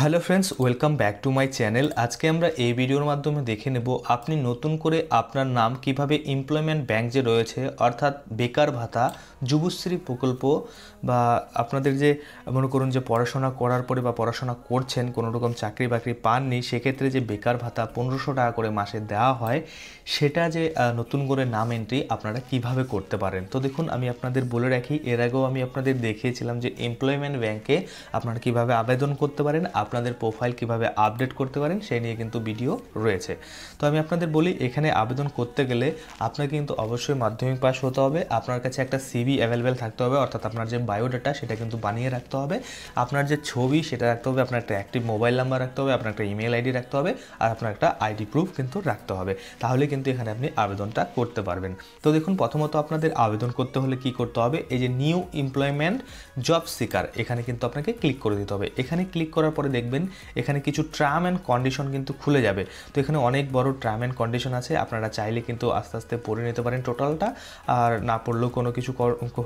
hello friends welcome back to my channel আজকে আমরা এই ভিডিওর মাধ্যমে দেখে নেব আপনি নতুন করে আপনার নাম কিভাবে এমপ্লয়মেন্ট ব্যাংক যে রয়েছে অর্থাৎ বেকার ভাতা যুবশ্রী প্রকল্প বা আপনাদের যে মনে করুন যে পড়াশোনা করার পরে বা পড়াশোনা করছেন কোনো রকম চাকরি বাকরি পাননি সেক্ষেত্রে যে বেকার ভাতা পনেরোশো টাকা করে মাসে দেওয়া হয় সেটা যে নতুন করে নাম এন্ট্রি আপনারা কিভাবে করতে পারেন তো দেখুন আমি আপনাদের বলে রাখি এর আগেও আমি আপনাদের দেখিয়েছিলাম যে এমপ্লয়মেন্ট ব্যাঙ্কে আপনারা কিভাবে আবেদন করতে পারেন আপনাদের প্রোফাইল কিভাবে আপডেট করতে পারেন সেই নিয়ে কিন্তু ভিডিও রয়েছে তো আমি আপনাদের বলি এখানে আবেদন করতে গেলে আপনাকে কিন্তু অবশ্যই মাধ্যমিক পাস হতে হবে আপনার কাছে একটা সিবি অ্যাভেলেবেল থাকতে হবে অর্থাৎ আপনার যে বায়োডাটা সেটা কিন্তু বানিয়ে রাখতে হবে আপনার যে ছবি সেটা রাখতে হবে আপনার একটা অ্যাক্টিভ মোবাইল নাম্বার রাখতে হবে আপনার একটা ইমেল আইডি রাখতে হবে আর আপনার একটা আইডি প্রুফ কিন্তু রাখতে হবে তাহলে কিন্তু এখানে আপনি আবেদনটা করতে পারবেন তো দেখুন প্রথমত আপনাদের আবেদন করতে হলে কি করতে হবে এই যে নিউ এমপ্লয়মেন্ট জব সিকার এখানে কিন্তু আপনাকে ক্লিক করে দিতে হবে এখানে ক্লিক করার পরে দেখবেন এখানে কিছু ট্রাম অ্যান্ড কন্ডিশন কিন্তু খুলে যাবে তো এখানে অনেক বড় ট্রাম অ্যান্ড কন্ডিশন আছে আপনারা চাইলে কিন্তু আস্তে আস্তে পড়ে নিতে পারেন টোটালটা আর না পড়লেও কোনো কিছু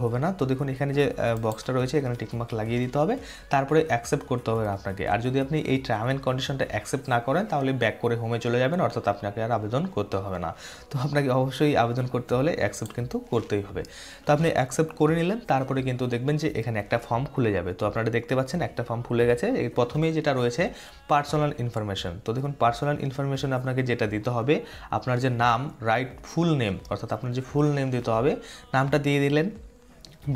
হবে না তো দেখুন এখানে যে বক্সটা রয়েছে এখানে টিকমার্ক লাগিয়ে দিতে হবে তারপরে অ্যাকসেপ্ট করতে হবে আপনাকে আর যদি আপনি এই ট্রাম অ্যান্ড কন্ডিশনটা অ্যাকসেপ্ট না করেন তাহলে ব্যাক করে হোমে চলে যাবেন অর্থাৎ আপনাকে আর আবেদন করতে হবে না তো আপনাকে অবশ্যই আবেদন করতে হলে অ্যাকসেপ্ট কিন্তু করতেই হবে তো আপনি অ্যাকসেপ্ট করে নিলেন তারপরে কিন্তু দেখবেন যে এখানে একটা ফর্ম খুলে যাবে তো আপনারা দেখতে পাচ্ছেন একটা ফর্ম খুলে গেছে প্রথমেই যেটা রয়েছে পার্সোনাল ইনফরমেশন তো দেখুন পার্সোনাল ইনফরমেশন আপনাকে যেটা দিতে হবে আপনার যে নাম রাইট ফুল নেম অর্থাৎ আপনার যে ফুল নেম দিতে হবে নামটা দিয়ে দিলেন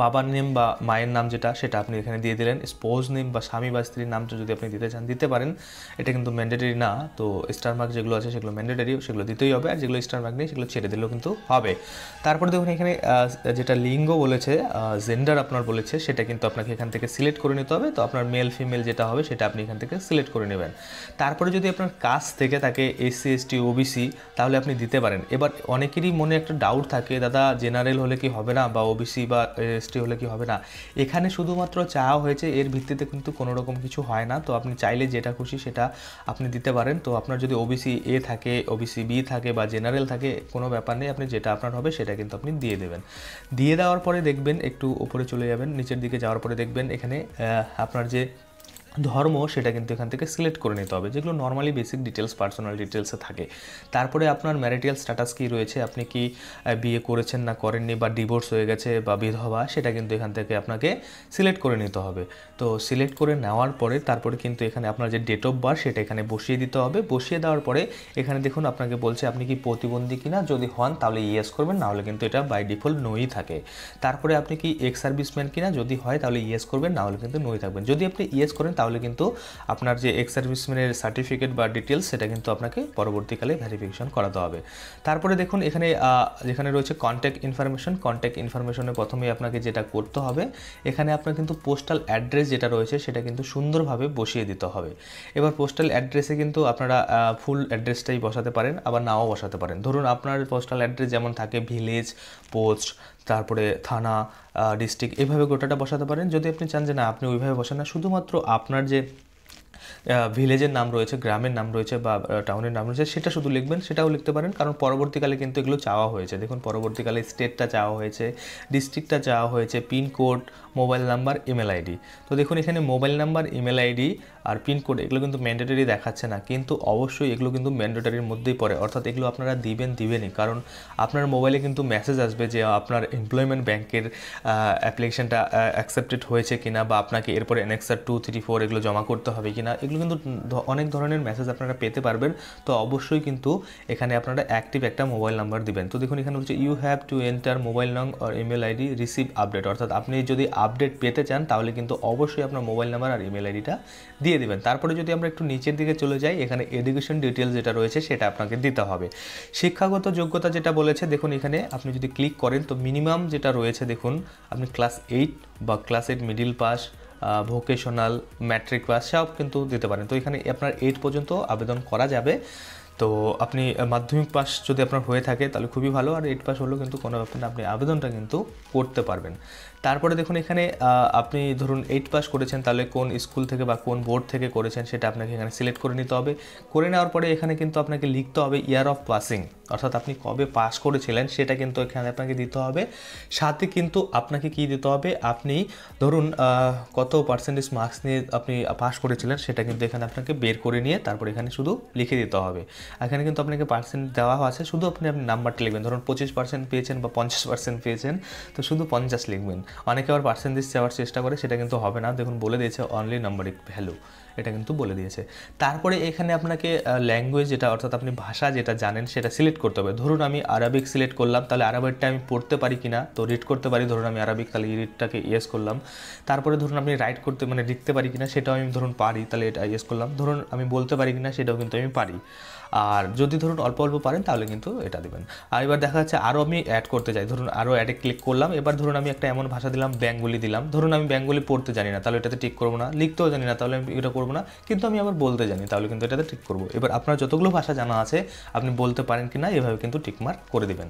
বাবার নেম বা মায়ের নাম যেটা সেটা আপনি এখানে দিয়ে দিলেন স্পোজ নেম বা স্বামী বা স্ত্রীর নামটা যদি আপনি দিতে চান দিতে পারেন এটা কিন্তু ম্যান্ডেটারি না তো স্টার মার্ক যেগুলো আছে সেগুলো ম্যান্ডেটারি সেগুলো দিতেই হবে আর যেগুলো স্টার মার্ক নেই সেগুলো ছেড়ে দিলেও কিন্তু হবে তারপরে দেখুন এখানে যেটা লিঙ্গ বলেছে জেন্ডার আপনার বলেছে সেটা কিন্তু আপনাকে এখান থেকে সিলেক্ট করে নিতে হবে তো আপনার মেল ফিমেল যেটা হবে সেটা আপনি এখান থেকে সিলেক্ট করে নেবেন তারপরে যদি আপনার কাজ থেকে থাকে এসসি এসটি ওবিসি তাহলে আপনি দিতে পারেন এবার অনেকেরই মনে একটা ডাউট থাকে দাদা জেনারেল হলে কি হবে না বা ওবিসি বা রেজিস্ট্রি হলে কি হবে না এখানে শুধুমাত্র চাওয়া হয়েছে এর ভিত্তিতে কিন্তু কোনো রকম কিছু হয় না তো আপনি চাইলে যেটা খুশি সেটা আপনি দিতে পারেন তো আপনার যদি ওবিসি এ থাকে ওবিসি বি থাকে বা জেনারেল থাকে কোনো ব্যাপার নেই আপনি যেটা আপনার হবে সেটা কিন্তু আপনি দিয়ে দেবেন দিয়ে দেওয়ার পরে দেখবেন একটু উপরে চলে যাবেন নিচের দিকে যাওয়ার পরে দেখবেন এখানে আপনার যে ধর্ম সেটা কিন্তু এখান থেকে সিলেক্ট করে নিতে হবে যেগুলো নর্মালি বেসিক ডিটেলস পার্সোনাল ডিটেলসে থাকে তারপরে আপনার ম্যারিটাল স্ট্যাটাস কী রয়েছে আপনি কি বিয়ে করেছেন না করেননি বা ডিভোর্স হয়ে গেছে বা বিধবা সেটা কিন্তু এখান থেকে আপনাকে সিলেক্ট করে নিতে হবে তো সিলেক্ট করে নেওয়ার পরে তারপরে কিন্তু এখানে আপনার যে ডেট অফ বার্থ সেটা এখানে বসিয়ে দিতে হবে বসিয়ে দেওয়ার পরে এখানে দেখুন আপনাকে বলছে আপনি কি প্রতিবন্ধী কিনা যদি হন তাহলে ইয়েস করবেন নাহলে কিন্তু এটা বাই ডিফল্ট নোই থাকে তারপরে আপনি কি এক্স সার্ভিসম্যান কিনা যদি হয় তাহলে ইয়েস করবেন নাহলে কিন্তু নই থাকবেন যদি আপনি ইয়েস করেন তাহলে কিন্তু আপনার যে এক্স সার্ভিসম্যানের সার্টিফিকেট বা ডিটেলস সেটা কিন্তু আপনাকে পরবর্তীকালে ভেরিফিকেশন করাতে হবে তারপরে দেখুন এখানে যেখানে রয়েছে কন্ট্যাক্ট ইনফরমেশন কন্ট্যাক্ট ইনফরমেশনে প্রথমেই আপনাকে যেটা করতে হবে এখানে আপনার কিন্তু পোস্টাল অ্যাড্রেস যেটা রয়েছে সেটা কিন্তু সুন্দরভাবে বসিয়ে দিতে হবে এবার পোস্টাল অ্যাড্রেসে কিন্তু আপনারা ফুল অ্যাড্রেসটাই বসাতে পারেন আবার নাও বসাতে পারেন ধরুন আপনার পোস্টাল অ্যাড্রেস যেমন থাকে ভিলেজ পোস্ট তারপরে থানা ডিস্ট্রিক্ট এভাবে গোটাটা বসাতে পারেন যদি আপনি চান যে না আপনি ওইভাবে বসান না শুধুমাত্র আপনার যে ভিলেজের নাম রয়েছে গ্রামের নাম রয়েছে বা টাউনের নাম রয়েছে সেটা শুধু লিখবেন সেটাও লিখতে পারেন কারণ পরবর্তীকালে কিন্তু এগুলো চাওয়া হয়েছে দেখুন পরবর্তীকালে স্টেটটা চাওয়া হয়েছে ডিস্ট্রিক্টটা চাওয়া হয়েছে pincode mobile number email ID তো দেখুন এখানে মোবাইল নাম্বার ইমেল আইডি আর পিনকোড এগুলো কিন্তু ম্যান্ডেটারি দেখাচ্ছে না কিন্তু অবশ্যই এগুলো কিন্তু ম্যান্ডেটারির মধ্যেই পড়ে অর্থাৎ এগুলো আপনারা দিবেন দিবেনই কারণ আপনার মোবাইলে কিন্তু মেসেজ আসবে যে আপনার এমপ্লয়মেন্ট ব্যাংকের অ্যাপ্লিকেশানটা অ্যাকসেপ্টেড হয়েছে কিনা বা আপনাকে এরপরে এনএক্সার টু থ্রি ফোর এগুলো জমা করতে হবে কিনা এগুলো কিন্তু অনেক ধরনের মেসেজ আপনারা পেতে পারবেন তো অবশ্যই কিন্তু এখানে আপনারা অ্যাক্টিভ একটা মোবাইল নাম্বার দিবেন তো দেখুন এখানে হচ্ছে you have to enter mobile নং or email ID receive update অর্থাৎ আপনি যদি আপডেট পেতে চান তাহলে কিন্তু অবশ্যই আপনার মোবাইল নাম্বার আর ইমেল আইডিটা দিয়ে দেবেন তারপরে যদি আমরা একটু নিচের দিকে চলে যাই এখানে এডুকেশন ডিটেলস যেটা রয়েছে সেটা আপনাকে দিতে হবে শিক্ষাগত যোগ্যতা যেটা বলেছে দেখুন এখানে আপনি যদি ক্লিক করেন তো মিনিমাম যেটা রয়েছে দেখুন আপনি ক্লাস এইট বা class eight middle pass vocational matric pass সব কিন্তু দিতে পারেন তো এখানে আপনার এইট পর্যন্ত আবেদন করা যাবে তো আপনি মাধ্যমিক পাস যদি আপনার হয়ে থাকে তাহলে খুবই ভালো আর এইট পাস হলেও কিন্তু কোনো ব্যাপার না আপনি আবেদনটা কিন্তু করতে পারবেন তারপরে দেখুন এখানে আপনি ধরুন এইট পাস করেছেন তাহলে কোন স্কুল থেকে বা কোন বোর্ড থেকে করেছেন সেটা আপনাকে এখানে সিলেক্ট করে নিতে হবে করে নেওয়ার পরে এখানে কিন্তু আপনাকে লিখতে হবে ইয়ার অফ পাসিং অর্থাৎ আপনি কবে পাস করেছিলেন সেটা কিন্তু এখানে আপনাকে দিতে হবে সাথে কিন্তু আপনাকে কি দিতে হবে আপনি ধরুন কত পার্সেন্টেজ মার্কস নিয়ে আপনি পাস করেছিলেন সেটা কিন্তু এখানে আপনাকে বের করে নিয়ে তারপর এখানে শুধু লিখে দিতে হবে এখানে কিন্তু আপনাকে পার্সেন্ট দেওয়া আছে শুধু আপনি আপনি নাম্বারটা লিখবেন ধরুন পঁচিশ পার্সেন্ট পেয়েছেন বা পঞ্চাশ পার্সেন্ট পেয়েছেন তো শুধু পঞ্চাশ লিখবেন অনেকে আবার পার্সেন্টেজ চাওয়ার চেষ্টা করে সেটা কিন্তু হবে না দেখুন বলে দিয়েছে অনলি নাম্বারিক ভ্যালু এটা কিন্তু বলে দিয়েছে তারপরে এখানে আপনাকে ল্যাঙ্গুয়েজ যেটা অর্থাৎ আপনি ভাষা যেটা জানেন সেটা সিলেক্ট করতে হবে ধরুন আমি আরাবিক সিলেক্ট করলাম তাহলে আরাবিকটা আমি পড়তে পারি কি না তো রিড করতে পারি ধরুন আমি আরাবিক তাহলে রিডটাকে ইয়েস করলাম তারপরে ধরুন আপনি রাইট করতে মানে লিখতে পারি কি না সেটাও আমি ধরুন পারি তাহলে এটা ইয়েস করলাম ধরুন আমি বলতে পারি কি না সেটাও কিন্তু আমি পারি আর যদি ধরুন অল্প অল্প পারেন তাহলে কিন্তু এটা দেবেন আর এবার দেখা যাচ্ছে আরও আমি অ্যাড করতে চাই ধরুন আরও অ্যাডে ক্লিক করলাম এবার ধরুন আমি একটা এমন ভাষা দিলাম ব্যাঙ্গুলি দিলাম ধরুন আমি ব্যাঙ্গুলি পড়তে জানি না তাহলে এটাতে টিক করবো না লিখতেও জানি না তাহলে আমি এটা করবো না কিন্তু আমি আবার বলতে জানি তাহলে কিন্তু এটাতে টিক করবো এবার আপনার যতগুলো ভাষা জানা আছে আপনি বলতে পারেন কি না এভাবে কিন্তু টিকমার্ক করে দেবেন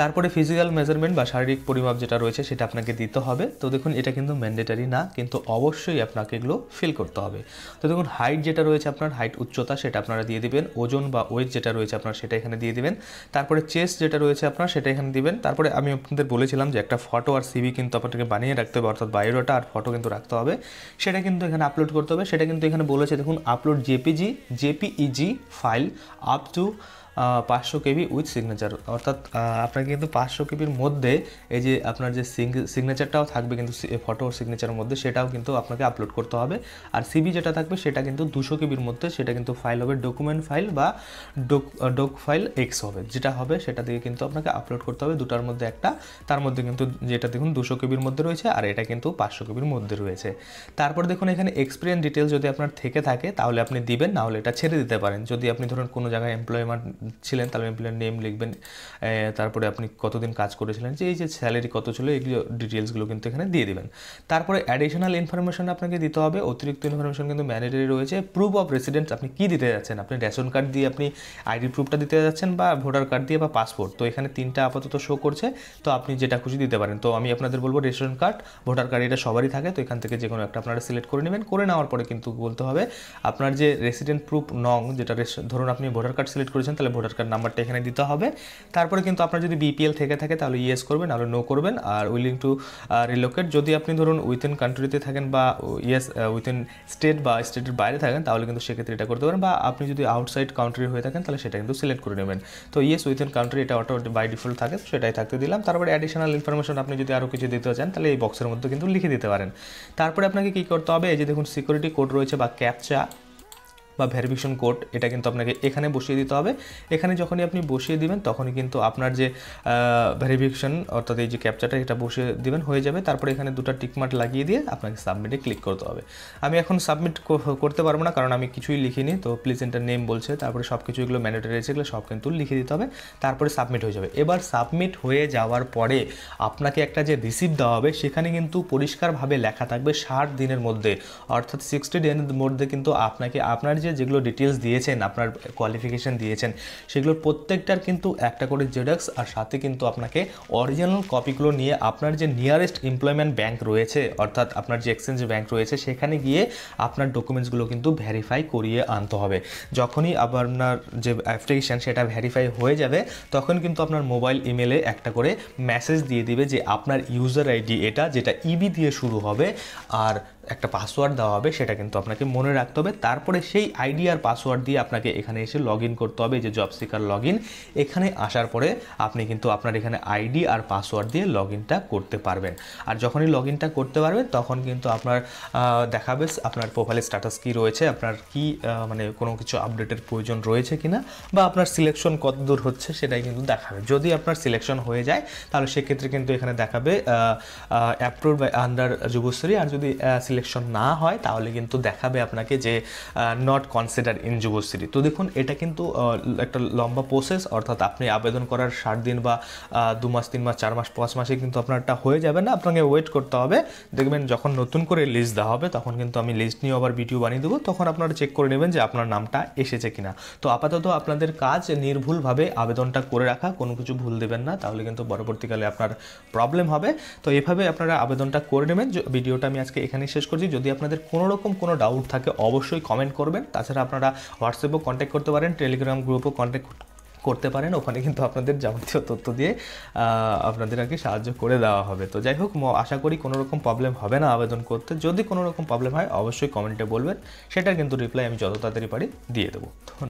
তারপরে ফিজিক্যাল মেজারমেন্ট বা শারীরিক পরিমাপ যেটা রয়েছে সেটা আপনাকে দিতে হবে তো দেখুন এটা কিন্তু ম্যান্ডেটারি না কিন্তু অবশ্যই আপনাকে এগুলো ফিল করতে হবে তো দেখুন হাইট যেটা রয়েছে আপনার হাইট উচ্চতা সেটা আপনারা দিয়ে দিবেন ওজন বা ওয়েট যেটা রয়েছে আপনার সেটা এখানে দিয়ে দিবেন তারপরে চেস্ট যেটা রয়েছে আপনার সেটা এখানে দিবেন তারপরে আমি আপনাদের বলেছিলাম যে একটা ফটো আর সিভি কিন্তু আপনাকে বানিয়ে রাখতে হবে অর্থাৎ বায়োডাটা আর ফটো কিন্তু রাখতে হবে সেটা কিন্তু এখানে আপলোড করতে হবে সেটা কিন্তু এখানে বলেছে দেখুন upload JPG JPEG file up to পাঁচশো কেবি উইথ সিগনেচার অর্থাৎ আপনার কিন্তু পাঁচশো কেবির মধ্যে এই যে আপনার যে সিগনেচারটাও থাকবে কিন্তু ফটো সিগনেচারের মধ্যে সেটাও কিন্তু আপনাকে আপলোড করতে হবে আর সিবি যেটা থাকবে সেটা কিন্তু দুশো কেবির মধ্যে সেটা কিন্তু ফাইল হবে ডকুমেন্ট ফাইল বা ডক ডক ফাইল এক্স হবে যেটা হবে সেটা দিয়ে কিন্তু আপনাকে আপলোড করতে হবে দুটার মধ্যে একটা তার মধ্যে কিন্তু যেটা দেখুন দুশো কেবির মধ্যে রয়েছে আর এটা কিন্তু পাঁচশো কেবির মধ্যে রয়েছে তারপর দেখুন এখানে এক্সপিরিয়েন্স ডিটেলস যদি আপনার থেকে থাকে তাহলে আপনি দিবেন না হলে এটা ছেড়ে দিতে পারেন যদি আপনি ধরুন কোনো জায়গায় এমপ্লয়মেন্ট ছিলেন তাহলে এমপ্লয়ার নেম লিখবেন তারপরে আপনি কতদিন কাজ করেছিলেন যে এই যে স্যালারি কত ছিল এইগুলো ডিটেলসগুলো কিন্তু এখানে দিয়ে দেবেন তারপরে অ্যাডিশনাল ইনফরমেশন আপনাকে দিতে হবে অতিরিক্ত ইনফরমেশন কিন্তু ম্যান্ডেটরি রয়েছে প্রুফ অফ রেসিডেন্স আপনি কী দিতে যাচ্ছেন আপনি রেশন কার্ড দিয়ে আপনি আইডি প্রুফটা দিতে যাচ্ছেন বা ভোটার কার্ড দিয়ে বা পাসপোর্ট তো এখানে তিনটা আপাতত শো করছে তো আপনি যেটা খুশি দিতে পারেন তো আমি আপনাদের বলবো রেশন কার্ড ভোটার কার্ড এটা সবারই থাকে তো এখান থেকে যে কোনো একটা আপনারা সিলেক্ট করে নেবেন করে নেওয়ার পরে কিন্তু বলতে হবে আপনার যে রেসিডেন্ট প্রুফ নং যেটা ধরুন আপনি ভোটার কার্ড সিলেক্ট করেছেন তাহলে ভোটার কার্ড নাম্বারটা এখানে দিতে হবে তারপরে কিন্তু আপনার যদি বিপিএল থেকে থাকে তাহলে ইয়েস করবেন আর নো করবেন আর উইলিং টু রিলোকেট যদি আপনি ধরুন উইথিন কান্ট্রিতে থাকেন বা ইয়েস উইথিন স্টেট বা স্টেটের বাইরে থাকেন তাহলে কিন্তু সেক্ষেত্রে এটা করতে পারেন বা আপনি যদি আউটসাইড কাউন্ট্রি হয়ে থাকেন তাহলে সেটা কিন্তু সিলেক্ট করে নেবেন তো ইয়েস উইথিন কান্ট্রি এটা অটো বাই ডিফল্ট থাকে সেটাই থাকতে দিলাম তারপরে অ্যাডিশনাল ইনফরমেশন আপনি যদি আরও কিছু দিতে চান তাহলে এই বক্সের মধ্যে কিন্তু লিখে দিতে পারেন তারপরে আপনাকে কী করতে হবে এই যে দেখুন সিকিউরিটি কোড রয়েছে বা ক্যাপচা বা ভেরিফিকেশন কোড এটা কিন্তু আপনাকে এখানে বসিয়ে দিতে হবে এখানে যখনই আপনি বসিয়ে দিবেন তখনই কিন্তু আপনার যে ভেরিফিকেশন অর্থাৎ এই যে ক্যাপচারটা এটা বসিয়ে দিবেন হয়ে যাবে তারপরে এখানে দুটো টিকমার্ট লাগিয়ে দিয়ে আপনাকে সাবমিটে ক্লিক করতে হবে আমি এখন সাবমিট করতে পারবো না কারণ আমি কিছুই লিখিনি তো প্লিজ এন্টার নেম বলছে তারপরে সব কিছু এগুলো ম্যান্ডেটারি আছে এগুলো সব কিন্তু লিখে দিতে হবে তারপরে সাবমিট হয়ে যাবে এবার সাবমিট হয়ে যাওয়ার পরে আপনাকে একটা যে রিসিপ্ট দেওয়া হবে সেখানে কিন্তু পরিষ্কারভাবে লেখা থাকবে ষাট দিনের মধ্যে অর্থাৎ সিক্সটি ডেনের মধ্যে কিন্তু আপনাকে আপনার যে যেগুলো ডিটেলস দিয়েছেন আপনার কোয়ালিফিকেশান দিয়েছেন সেগুলোর প্রত্যেকটার কিন্তু একটা করে জেডক্স আর সাথে কিন্তু আপনাকে অরিজিনাল কপিগুলো নিয়ে আপনার যে নিয়ারেস্ট এমপ্লয়মেন্ট ব্যাংক রয়েছে অর্থাৎ আপনার যে এক্সচেঞ্জ ব্যাংক রয়েছে সেখানে গিয়ে আপনার ডকুমেন্টসগুলো কিন্তু ভেরিফাই করিয়ে আনতে হবে যখনই আপনার যে অ্যাপ্লিকেশান সেটা ভেরিফাই হয়ে যাবে তখন কিন্তু আপনার মোবাইল ইমেলে একটা করে মেসেজ দিয়ে দিবে যে আপনার ইউজার আইডি এটা যেটা ইবি e দিয়ে শুরু হবে আর একটা পাসওয়ার্ড দেওয়া হবে সেটা কিন্তু আপনাকে মনে রাখতে হবে তারপরে সেই আইডি আর পাসওয়ার্ড দিয়ে আপনাকে এখানে এসে লগ করতে হবে যে জব সিকার লগ এখানে আসার পরে আপনি কিন্তু আপনার এখানে আইডি আর পাসওয়ার্ড দিয়ে লগ করতে পারবেন আর যখনই লগ করতে পারবেন তখন কিন্তু আপনার দেখাবে আপনার প্রোফাইলে স্ট্যাটাস কি রয়েছে আপনার কি মানে কোনো কিছু আপডেটের প্রয়োজন রয়েছে কিনা বা আপনার সিলেকশন কত দূর হচ্ছে সেটাই কিন্তু দেখাবে যদি আপনার সিলেকশন হয়ে যায় তাহলে সেক্ষেত্রে কিন্তু এখানে দেখাবে অ্যাপ্রুভ বাই আন্ডার যুবশ্রী আর যদি সিলেকশন না হয় তাহলে কিন্তু দেখাবে আপনাকে যে নট কনসিডার ইন যুবশ্রী তো দেখুন এটা কিন্তু একটা লম্বা প্রসেস অর্থাৎ আপনি আবেদন করার সাত দিন বা দু মাস তিন মাস চার মাস পাঁচ মাসে কিন্তু আপনারটা হয়ে যাবে না আপনাকে ওয়েট করতে হবে দেখবেন যখন নতুন করে লিস্ট দেওয়া হবে তখন কিন্তু আমি লিস্ট নিয়ে আবার ভিডিও বানিয়ে দেবো তখন আপনারা চেক করে নেবেন যে আপনার নামটা এসেছে কিনা তো আপাতত আপনাদের কাজ নির্ভুলভাবে আবেদনটা করে রাখা কোনো কিছু ভুল দেবেন না তাহলে কিন্তু পরবর্তীকালে আপনার প্রবলেম হবে তো এভাবে আপনারা আবেদনটা করে নেবেন ভিডিওটা আমি আজকে এখানেই শেষ জিজ্ঞেস করছি যদি আপনাদের কোনো রকম কোনো ডাউট থাকে অবশ্যই কমেন্ট করবেন তাছাড়া আপনারা হোয়াটসঅ্যাপেও কন্ট্যাক্ট করতে পারেন টেলিগ্রাম গ্রুপও কন্ট্যাক্ট করতে পারেন ওখানে কিন্তু আপনাদের যাবতীয় তথ্য দিয়ে আপনাদের আর কি সাহায্য করে দেওয়া হবে তো যাই হোক আশা করি কোনো রকম প্রবলেম হবে না আবেদন করতে যদি কোনো রকম প্রবলেম হয় অবশ্যই কমেন্টে বলবেন সেটা কিন্তু রিপ্লাই আমি যত তাড়াতাড়ি পারি দিয়ে দেবো